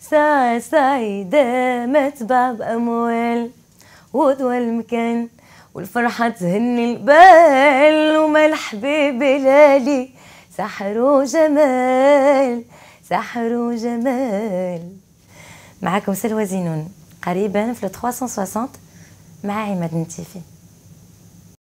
ساعة سعيدة ما تباع بأموال ودوى المكان والفرحة تهني البال وما الحبيب لالي سحر وجمال سحر وجمال معكم سلوى زينون قريبا في 360 مع عماد نتيفي